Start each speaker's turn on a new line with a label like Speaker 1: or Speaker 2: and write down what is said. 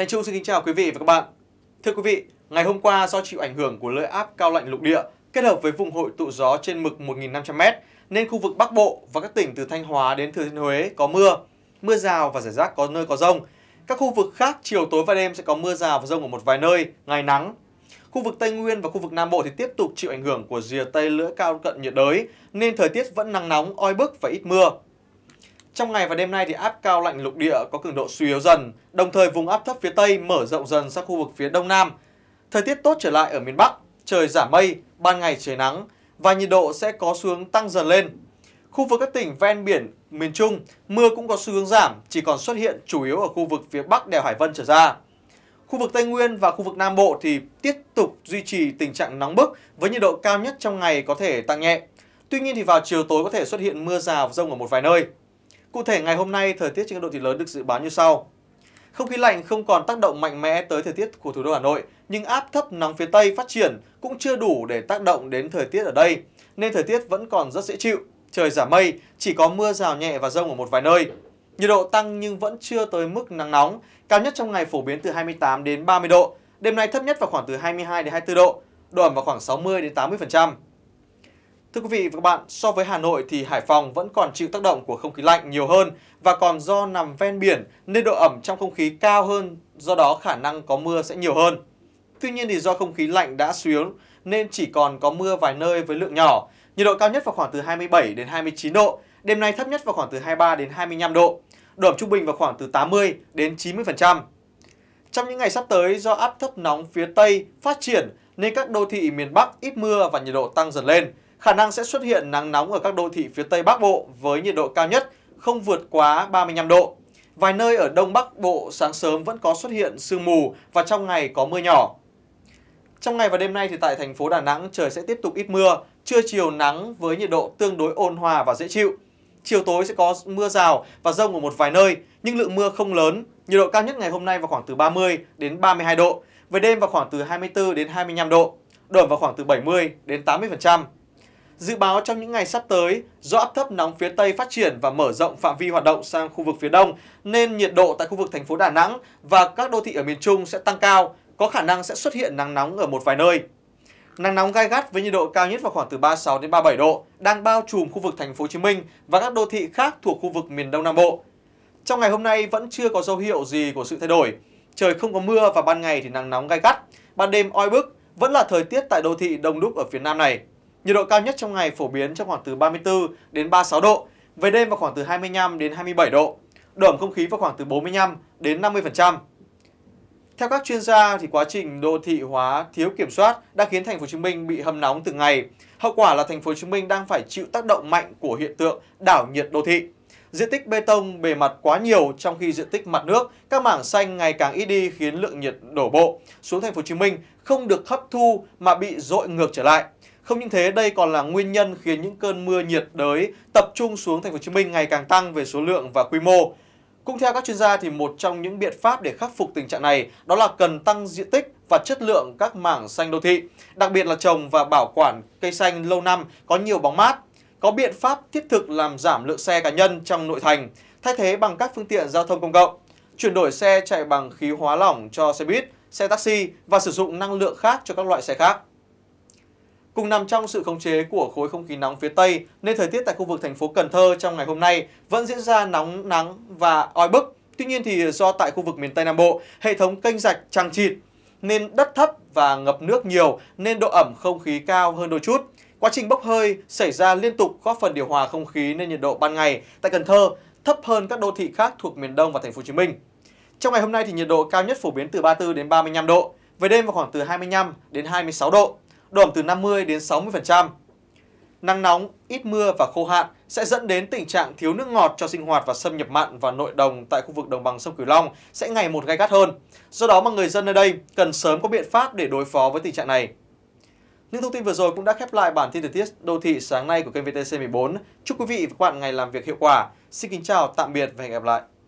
Speaker 1: Thành Trung xin kính chào quý vị và các bạn. Thưa quý vị, ngày hôm qua do chịu ảnh hưởng của lưỡi áp cao lạnh lục địa kết hợp với vùng hội tụ gió trên mực 1.500m nên khu vực Bắc Bộ và các tỉnh từ Thanh Hóa đến Thừa Thiên Huế có mưa, mưa rào và rải rác có nơi có rông. Các khu vực khác chiều tối và đêm sẽ có mưa rào và rông ở một vài nơi, ngày nắng. Khu vực Tây Nguyên và khu vực Nam Bộ thì tiếp tục chịu ảnh hưởng của rìa Tây lưỡi cao cận nhiệt đới nên thời tiết vẫn nắng nóng, oi bức và ít mưa. Trong ngày và đêm nay thì áp cao lạnh lục địa có cường độ suy yếu dần, đồng thời vùng áp thấp phía Tây mở rộng dần sang khu vực phía Đông Nam. Thời tiết tốt trở lại ở miền Bắc, trời giảm mây, ban ngày trời nắng và nhiệt độ sẽ có xu hướng tăng dần lên. Khu vực các tỉnh ven biển miền Trung, mưa cũng có xu hướng giảm, chỉ còn xuất hiện chủ yếu ở khu vực phía Bắc đèo Hải Vân trở ra. Khu vực Tây Nguyên và khu vực Nam Bộ thì tiếp tục duy trì tình trạng nóng bức với nhiệt độ cao nhất trong ngày có thể tăng nhẹ. Tuy nhiên thì vào chiều tối có thể xuất hiện mưa rào và rông ở một vài nơi. Cụ thể ngày hôm nay, thời tiết trên các đô thị lớn được dự báo như sau. Không khí lạnh không còn tác động mạnh mẽ tới thời tiết của thủ đô Hà Nội, nhưng áp thấp nóng phía Tây phát triển cũng chưa đủ để tác động đến thời tiết ở đây, nên thời tiết vẫn còn rất dễ chịu. Trời giảm mây, chỉ có mưa rào nhẹ và rông ở một vài nơi. Nhiệt độ tăng nhưng vẫn chưa tới mức nắng nóng, cao nhất trong ngày phổ biến từ 28 đến 30 độ, đêm nay thấp nhất vào khoảng từ 22 đến 24 độ, độ ẩm vào khoảng 60 đến 80%. Thưa quý vị và các bạn, so với Hà Nội thì Hải Phòng vẫn còn chịu tác động của không khí lạnh nhiều hơn và còn do nằm ven biển nên độ ẩm trong không khí cao hơn, do đó khả năng có mưa sẽ nhiều hơn. Tuy nhiên thì do không khí lạnh đã suy yếu nên chỉ còn có mưa vài nơi với lượng nhỏ. Nhiệt độ cao nhất vào khoảng từ 27 đến 29 độ, đêm nay thấp nhất vào khoảng từ 23 đến 25 độ. Độ ẩm trung bình vào khoảng từ 80 đến 90%. Trong những ngày sắp tới do áp thấp nóng phía Tây phát triển nên các đô thị miền Bắc ít mưa và nhiệt độ tăng dần lên khả năng sẽ xuất hiện nắng nóng ở các đô thị phía Tây Bắc Bộ với nhiệt độ cao nhất không vượt quá 35 độ. Vài nơi ở Đông Bắc Bộ sáng sớm vẫn có xuất hiện sương mù và trong ngày có mưa nhỏ. Trong ngày và đêm nay thì tại thành phố Đà Nẵng trời sẽ tiếp tục ít mưa, trưa chiều nắng với nhiệt độ tương đối ôn hòa và dễ chịu. Chiều tối sẽ có mưa rào và rông ở một vài nơi, nhưng lượng mưa không lớn, nhiệt độ cao nhất ngày hôm nay vào khoảng từ 30 đến 32 độ, về đêm vào khoảng từ 24 đến 25 độ, đổi vào khoảng từ 70 đến 80%. Dự báo trong những ngày sắp tới, do áp thấp nóng phía Tây phát triển và mở rộng phạm vi hoạt động sang khu vực phía Đông, nên nhiệt độ tại khu vực thành phố Đà Nẵng và các đô thị ở miền Trung sẽ tăng cao, có khả năng sẽ xuất hiện nắng nóng ở một vài nơi. Nắng nóng gai gắt với nhiệt độ cao nhất vào khoảng từ 36 đến 37 độ đang bao trùm khu vực thành phố Hồ Chí Minh và các đô thị khác thuộc khu vực miền Đông Nam Bộ. Trong ngày hôm nay vẫn chưa có dấu hiệu gì của sự thay đổi. Trời không có mưa và ban ngày thì nắng nóng gai gắt, ban đêm oi bức vẫn là thời tiết tại đô thị đông đúc ở phía Nam này. Nhiệt độ cao nhất trong ngày phổ biến trong khoảng từ 34 đến 36 độ, về đêm vào khoảng từ 25 đến 27 độ, độ ẩm không khí vào khoảng từ 45 đến 50%. Theo các chuyên gia thì quá trình đô thị hóa thiếu kiểm soát đã khiến thành phố Hồ Chí Minh bị hâm nóng từng ngày. Hậu quả là thành phố Hồ Chí Minh đang phải chịu tác động mạnh của hiện tượng đảo nhiệt đô thị. Diện tích bê tông bề mặt quá nhiều trong khi diện tích mặt nước, các mảng xanh ngày càng ít đi khiến lượng nhiệt đổ bộ xuống thành phố Hồ Chí Minh không được hấp thu mà bị dội ngược trở lại. Không những thế, đây còn là nguyên nhân khiến những cơn mưa nhiệt đới tập trung xuống thành phố Hồ Chí Minh ngày càng tăng về số lượng và quy mô. Cũng theo các chuyên gia thì một trong những biện pháp để khắc phục tình trạng này đó là cần tăng diện tích và chất lượng các mảng xanh đô thị, đặc biệt là trồng và bảo quản cây xanh lâu năm có nhiều bóng mát. Có biện pháp thiết thực làm giảm lượng xe cá nhân trong nội thành, thay thế bằng các phương tiện giao thông công cộng, chuyển đổi xe chạy bằng khí hóa lỏng cho xe buýt, xe taxi và sử dụng năng lượng khác cho các loại xe khác. Cùng nằm trong sự khống chế của khối không khí nóng phía Tây nên thời tiết tại khu vực thành phố Cần Thơ trong ngày hôm nay vẫn diễn ra nóng nắng và oi bức. Tuy nhiên thì do tại khu vực miền Tây Nam Bộ, hệ thống kênh rạch trăng trịt nên đất thấp và ngập nước nhiều nên độ ẩm không khí cao hơn đôi chút. Quá trình bốc hơi xảy ra liên tục góp phần điều hòa không khí nên nhiệt độ ban ngày tại Cần Thơ thấp hơn các đô thị khác thuộc miền Đông và thành phố Hồ Chí Minh. Trong ngày hôm nay thì nhiệt độ cao nhất phổ biến từ 34 đến 35 độ, về đêm vào khoảng từ 25 đến 26 độ độ ẩm từ 50 đến 60%. Nắng nóng, ít mưa và khô hạn sẽ dẫn đến tình trạng thiếu nước ngọt cho sinh hoạt và xâm nhập mặn và nội đồng tại khu vực đồng bằng sông Cửu Long sẽ ngày một gai gắt hơn. Do đó mà người dân nơi đây cần sớm có biện pháp để đối phó với tình trạng này. Những thông tin vừa rồi cũng đã khép lại bản tin thời tiết đô thị sáng nay của kênh VTC14. Chúc quý vị và các bạn ngày làm việc hiệu quả. Xin kính chào, tạm biệt và hẹn gặp lại.